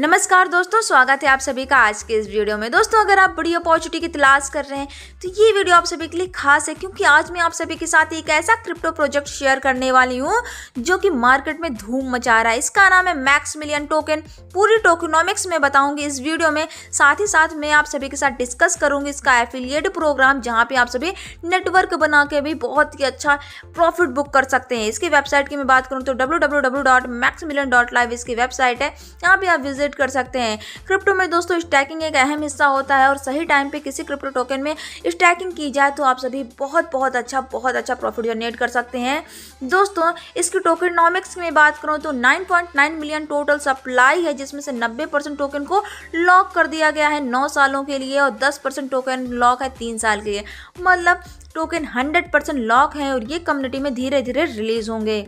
नमस्कार दोस्तों स्वागत है आप सभी का आज के इस वीडियो में दोस्तों अगर आप बड़ी अपॉर्चुनिटी की तलाश कर रहे हैं तो ये वीडियो आप सभी के लिए खास है क्योंकि आज मैं आप सभी के साथ एक ऐसा क्रिप्टो प्रोजेक्ट शेयर करने वाली हूँ जो कि मार्केट में धूम मचा रहा है इसका नाम है मैक्स मिलियन टोकन पूरी टोकनॉमिक्स में बताऊंगी इस वीडियो में साथ ही साथ मैं आप सभी के साथ डिस्कस करूंगी इसका एफिलियड प्रोग्राम जहाँ पे आप सभी नेटवर्क बना के भी बहुत ही अच्छा प्रॉफिट बुक कर सकते हैं इसकी वेबसाइट की मैं बात करूँ तो डब्ल्यू इसकी वेबसाइट है यहाँ पे आप विजिट डिपॉजिट कर सकते हैं क्रिप्टो में दोस्तों स्टैकिंग एक अहम हिस्सा होता है और सही टाइम पे किसी क्रिप्टो टोकन में स्टैकिंग की जाए तो आप सभी बहुत बहुत अच्छा बहुत अच्छा प्रॉफिट जनरेट कर सकते हैं दोस्तों इसकी टोकनॉमिक्स में बात करूँ तो नाइन मिलियन टोटल सप्लाई है जिसमें से नब्बे टोकन को लॉक कर दिया गया है नौ सालों के लिए और दस टोकन लॉक है तीन साल के लिए मतलब टोकन 100 लॉक है और ये कम्युनिटी में धीरे धीरे रिलीज होंगे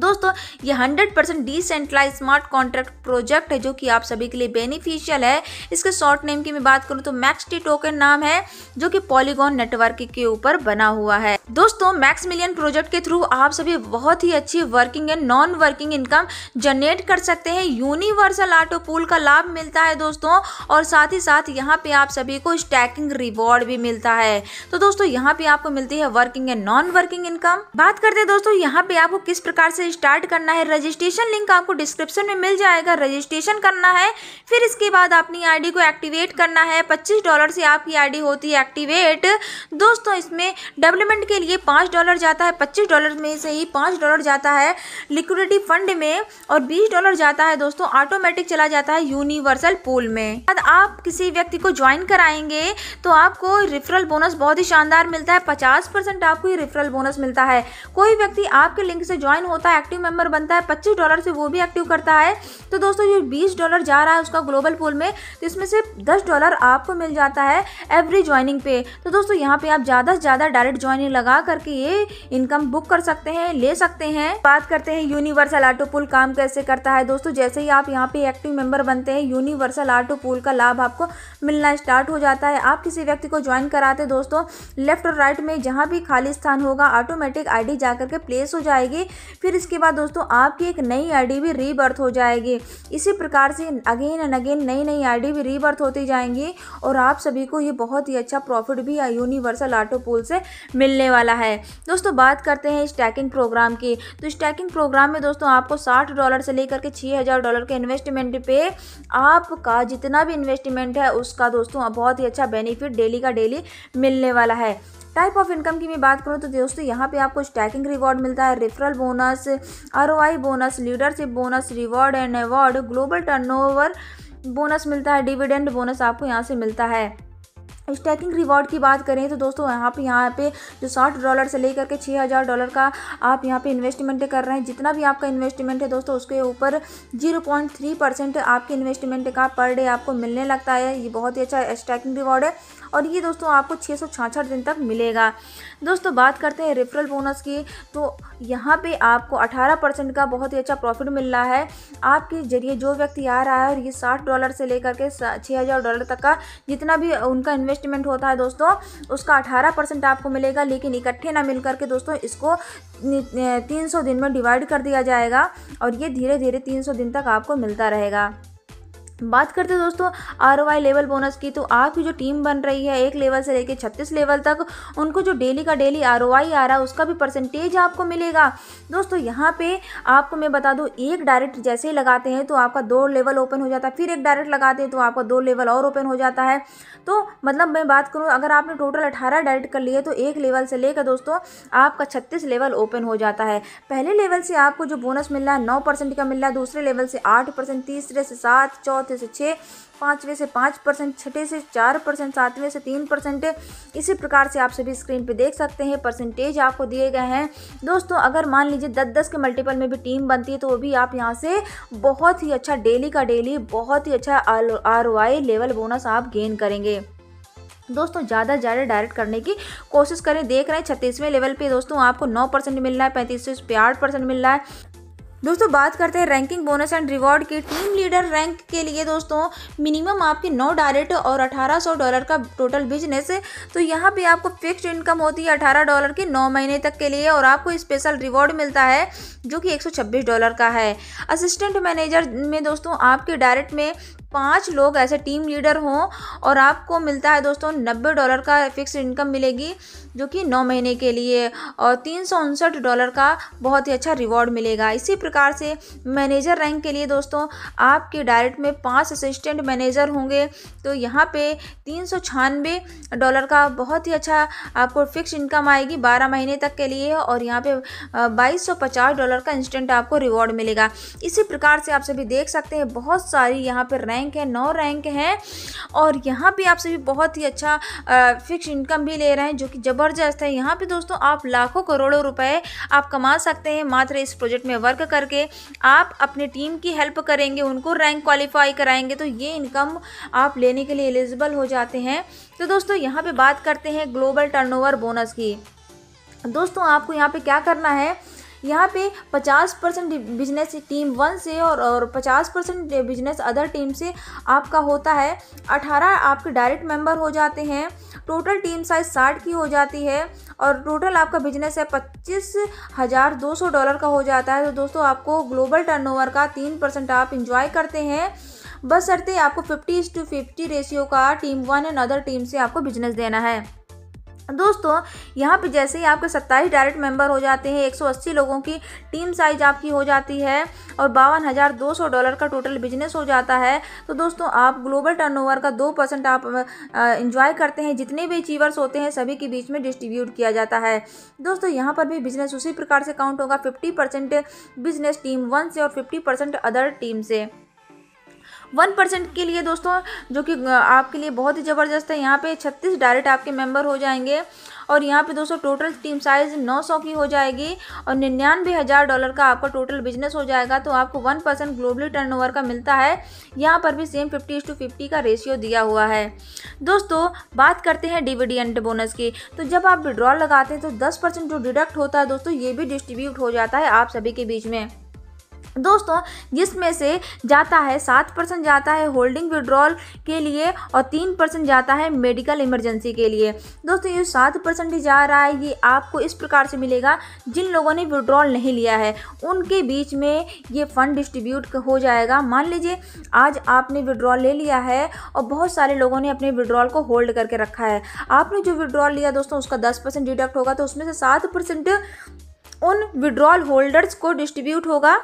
दोस्तों ये 100 percent decentralize smart contract project है जो कि आप सभी के लिए बेनिफिशियल है इसके शॉर्ट नेम की मैं बात करूँ तो मैक्सटी टोकन नाम है जो कि पॉलीगॉन नेटवर्क के ऊपर बना हुआ है दोस्तों मैक्स मिलियन प्रोजेक्ट के थ्रू आप सभी बहुत ही अच्छी working and non working income generate कर सकते हैं यूनिवर्सल ऑटो पूल का लाभ मिलता है दोस्तों और साथ ही साथ यहाँ पे आप सभी को स्टैकिंग रिवॉर्ड भी मिलता है तो दोस्तों यहाँ पे आपको मिलती है working and non working income बात करते हैं दोस्तों यहाँ पे आपको किस प्रकार से स्टार्ट करना है रजिस्ट्रेशन लिंक आपको डिस्क्रिप्शन में मिल जाएगा रजिस्ट्रेशन करना है फिर इसके बाद अपनी आईडी को एक्टिवेट करना है पच्चीस डॉलर से आपकी आईडी होती है एक्टिवेट दोस्तों इसमें डेवलपमेंट के लिए पाँच डॉलर जाता है पच्चीस डॉलर में से ही पाँच डॉलर जाता है लिक्विडिटी फंड में और बीस डॉलर जाता है दोस्तों ऑटोमेटिक चला जाता है यूनिवर्सल पूल में बाद आप किसी व्यक्ति को ज्वाइन कराएंगे तो आपको रिफरल बोनस बहुत ही शानदार मिलता है पचास परसेंट आपको ये रिफरल बोनस मिलता है कोई व्यक्ति आपके लिंक से ज्वाइन होता है एक्टिव मेंबर बनता है पच्चीस डॉलर से वो भी एक्टिव करता है तो दोस्तों ये बीस डॉलर जा रहा है उसका ग्लोबल पूल में तो इसमें से दस डॉलर आपको मिल जाता है एवरी ज्वाइनिंग पे तो दोस्तों यहाँ पे आप ज़्यादा से ज़्यादा डायरेक्ट ज्वाइनिंग लगा करके ये इनकम बुक कर सकते हैं ले सकते हैं बात करते हैं यूनिवर्सल ऑटो पुल काम कैसे करता है दोस्तों जैसे ही आप यहाँ पे एक्टिव मेंबर बनते हैं यूनिवर्सल ऑटो पुल का लाभ आपको मिलना स्टार्ट हो जाता है आप किसी व्यक्ति को ज्वाइन कराते दोस्तों लेफ्ट और राइट में जहाँ भी खाली स्थान होगा ऑटोमेटिक आई जा करके प्लेस हो जाएगी फिर इसके बाद दोस्तों आपकी एक नई आई भी रीबर्थ हो जाएगी इसी प्रकार से अगेन एंड अगेन नई नई आई भी रीबर्थ होती जाएंगी और आप सभी को ये बहुत ही अच्छा प्रॉफिट भी यूनिवर्सल ऑटो पुल से मिलने वाला है दोस्तों बात करते हैं स्टैकिंग प्रोग्राम की तो स्टैकिंग प्रोग्राम में दोस्तों आपको साठ डॉलर से लेकर के छः हज़ार डॉलर के इन्वेस्टमेंट पे आपका जितना भी इन्वेस्टमेंट है उसका दोस्तों बहुत ही अच्छा बेनिफिट डेली का डेली मिलने वाला है टाइप ऑफ इनकम की मैं बात करूँ तो दोस्तों यहाँ पे आपको स्टैकिंग रिवॉर्ड मिलता है referral bonus R bonus leadership bonus reward and award global turnover bonus मिलता है डिविडेंड बोनस आपको यहाँ से मिलता है स्टैकिंग रिवॉर्ड की बात करें तो दोस्तों यहाँ पे यहाँ पे जो साठ डॉलर से लेकर के छः हज़ार डॉलर का आप यहाँ पे इन्वेस्टमेंट कर रहे हैं जितना भी आपका इन्वेस्टमेंट है दोस्तों उसके ऊपर जीरो पॉइंट थ्री परसेंट आपके इन्वेस्टमेंट का पर डे आपको मिलने लगता है ये बहुत ही अच्छा स्टैकिंग रिवॉर्ड है और ये दोस्तों आपको छः सौ छाछठ दिन तक मिलेगा दोस्तों बात करते हैं रेफरल बोनस की तो यहाँ पे आपको 18 परसेंट का बहुत ही अच्छा प्रॉफिट मिल रहा है आपके जरिए जो व्यक्ति आ रहा है और ये साठ डॉलर से लेकर के छः हज़ार डॉलर तक का जितना भी उनका इन्वेस्टमेंट होता है दोस्तों उसका अठारह परसेंट आपको मिलेगा लेकिन इकट्ठे ना मिल करके दोस्तों इसको तीन सौ दिन में डिवाइड कर दिया जाएगा और ये धीरे धीरे तीन सौ दिन तक आपको मिलता रहेगा बात करते हैं दोस्तों R O I level bonus की तो आपकी जो टीम बन रही है एक लेवल से लेकर छत्तीस लेवल तक उनको जो डेली का डेली आर ओ आई आ रहा है उसका भी परसेंटेज आपको मिलेगा दोस्तों यहाँ पे आपको मैं बता दूँ एक डायरेक्ट जैसे ही लगाते हैं तो आपका दो लेवल ओपन हो जाता है फिर एक डायरेक्ट लगाते हैं तो आपका दो लेवल और ओपन हो जाता है तो मतलब मैं बात करूँ अगर आपने टोटल अठारह डायरेक्ट कर लिए तो एक लेवल से लेकर दोस्तों आपका छत्तीस लेवल ओपन हो जाता है पहले लेवल से आपको जो बोनस मिल रहा है नौ परसेंट का मिल रहा है दूसरे लेवल से आठ परसेंट तीसरे से सात चौथे चौथे से छः पाँचवें से पाँच परसेंट छठे से चार परसेंट सातवें से तीन परसेंट इसी प्रकार से आप सभी स्क्रीन पे देख सकते हैं परसेंटेज आपको दिए गए हैं दोस्तों अगर मान लीजिए दस दस के मल्टीपल में भी टीम बनती है तो वो भी आप यहाँ से बहुत ही अच्छा डेली का डेली बहुत ही अच्छा आर लेवल बोनस आप गेन करेंगे दोस्तों ज़्यादा ज़्यादा डायरेक्ट करने की कोशिश करें देख रहे हैं छत्तीसवें लेवल पे दोस्तों आपको नौ परसेंट मिल रहा है पैंतीस से आठ परसेंट मिल रहा है दोस्तों बात करते हैं रैंकिंग बोनस एंड रिवॉर्ड की टीम लीडर रैंक के लिए दोस्तों मिनिमम आपके नौ डायरेक्ट और अठारह सौ डॉलर का टोटल बिजनेस है तो यहाँ पे आपको फिक्स्ड इनकम होती है अठारह डॉलर की नौ महीने तक के लिए और आपको स्पेशल रिवॉर्ड मिलता है जो कि एक डॉलर का है असिस्टेंट मैनेजर में दोस्तों आपके डायरेक्ट में पाँच लोग ऐसे टीम लीडर हों और आपको मिलता है दोस्तों नब्बे डॉलर का फिक्स इनकम मिलेगी जो कि नौ महीने के लिए और तीन सौ उनसठ डॉलर का बहुत ही अच्छा रिवॉर्ड मिलेगा इसी प्रकार से मैनेजर रैंक के लिए दोस्तों आपके डायरेक्ट में पाँच असिस्टेंट मैनेजर होंगे तो यहाँ पे तीन सौ छियानवे डॉलर का बहुत ही अच्छा आपको फिक्स इनकम आएगी बारह महीने तक के लिए और यहाँ पे बाईस सौ पचास डॉलर का इंस्टेंट आपको रिवॉर्ड मिलेगा इसी प्रकार से आप सभी देख सकते हैं बहुत सारी यहाँ पर रैंक रैंक है नौ रैंक है और यहाँ भी आप सभी बहुत ही अच्छा फिक्स इनकम भी ले रहे हैं जो कि ज़बरदस्त है यहाँ पे दोस्तों आप लाखों करोड़ों रुपए आप कमा सकते हैं मात्र इस प्रोजेक्ट में वर्क करके आप अपने टीम की हेल्प करेंगे उनको रैंक क्वालिफाई कराएंगे तो ये इनकम आप लेने के लिए एलिजिबल हो जाते हैं तो दोस्तों यहाँ पर बात करते हैं ग्लोबल टर्नओवर बोनस की दोस्तों आपको यहाँ पर क्या करना है यहाँ पे 50 परसेंट बिजनेस टीम वन से और और 50 परसेंट बिजनेस अदर टीम से आपका होता है 18 आपके डायरेक्ट मेंबर हो जाते हैं टोटल टीम साइज 60 की हो जाती है और टोटल आपका बिजनेस है पच्चीस हज़ार दो सौ डॉलर का हो जाता है तो दोस्तों आपको ग्लोबल टर्नओवर का तीन परसेंट आप इंजॉय करते हैं बस सरते आपको फिफ्टी टू फिफ्टी रेशियो का team one and other team से आपको बिजनेस देना है दोस्तों यहाँ पे जैसे ही आपके सत्ताईस डायरेक्ट मेंबर हो जाते हैं 180 लोगों की टीम साइज आपकी हो जाती है और बावन हज़ार दो सौ डॉलर का टोटल बिजनेस हो जाता है तो दोस्तों आप ग्लोबल टर्नओवर का दो परसेंट आप इन्जॉय करते हैं जितने भी अचीवर्स होते हैं सभी के बीच में डिस्ट्रीब्यूट किया जाता है दोस्तों यहाँ पर भी बिजनेस उसी प्रकार से काउंट होगा फिफ्टी बिजनेस टीम वन से और फिफ्टी अदर टीम से वन परसेंट के लिए दोस्तों जो कि आपके लिए बहुत ही ज़बरदस्त है यहाँ पे छत्तीस डायरेक्ट आपके मेंबर हो जाएंगे और यहाँ पे दोस्तों टोटल टीम साइज़ नौ सौ की हो जाएगी और निन्यानवे हज़ार डॉलर का आपका टोटल बिजनेस हो जाएगा तो आपको वन परसेंट ग्लोबली टर्न का मिलता है यहाँ पर भी सेम फिफ्टी टू फिफ्टी का रेशियो दिया हुआ है दोस्तों बात करते हैं डिविडेंट बोनस की तो जब आप विड्रॉल लगाते हैं तो दस परसेंट जो डिडक्ट होता है दोस्तों ये भी डिस्ट्रीब्यूट हो जाता है आप सभी के बीच में दोस्तों जिसमें से जाता है सात परसेंट जाता है होल्डिंग विड्रॉल के लिए और तीन परसेंट जाता है मेडिकल इमरजेंसी के लिए दोस्तों ये सात परसेंट ही जा रहा है ये आपको इस प्रकार से मिलेगा जिन लोगों ने विड्रॉल नहीं लिया है उनके बीच में ये फ़ंड डिस्ट्रीब्यूट हो जाएगा मान लीजिए आज आपने विड्रॉल ले लिया है और बहुत सारे लोगों ने अपने विड्रॉल को होल्ड करके रखा है आपने जो विड्रॉल लिया दोस्तों उसका दस परसेंट डिडक्ट होगा तो उसमें से सात परसेंट उन विड्रॉल होल्डर्स को डिस्ट्रीब्यूट होगा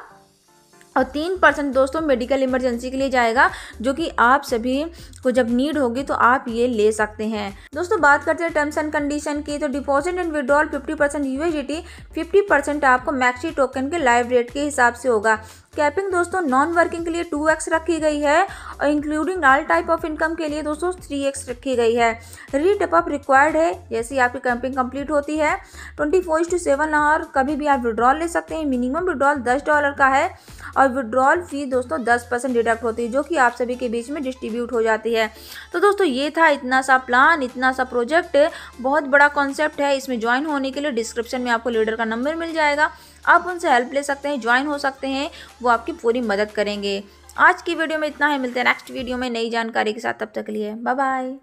और तीन परसेंट दोस्तों मेडिकल इमरजेंसी के लिए जाएगा जो कि आप सभी को जब नीड होगी तो आप ये ले सकते हैं दोस्तों बात करते हैं टर्म्स एंड कंडीशन की तो deposit and withdrawal fifty percent USD fifty percent आपको मैक्सी टोकन के लाइव रेट के हिसाब से होगा कैपिंग दोस्तों नॉन वर्किंग के लिए टू एक्स रखी गई है और including all type of income के लिए दोस्तों थ्री एक्स रखी गई है रीटअप अप रिक्वायर्ड है जैसे ही आपकी कैंपिंग कंप्लीट होती है twenty four to seven hour कभी भी आप विड्रॉल ले सकते हैं मिनिमम विड्रॉल दस डॉलर का है और विड्रॉल फी दोस्तों दस परसेंट डिडक्ट होती है जो कि आप सभी के बीच में डिस्ट्रीब्यूट हो जाती है तो दोस्तों ये था इतना सा प्लान इतना सा प्रोजेक्ट बहुत बड़ा कॉन्सेप्ट है इसमें ज्वाइन होने के लिए डिस्क्रिप्शन में आपको लीडर का नंबर मिल जाएगा आप उनसे हेल्प ले सकते हैं ज्वाइन हो सकते हैं वो आपकी पूरी मदद करेंगे आज की वीडियो में इतना है मिलते हैं नेक्स्ट वीडियो में नई जानकारी के साथ तब तक लिए बाय बाय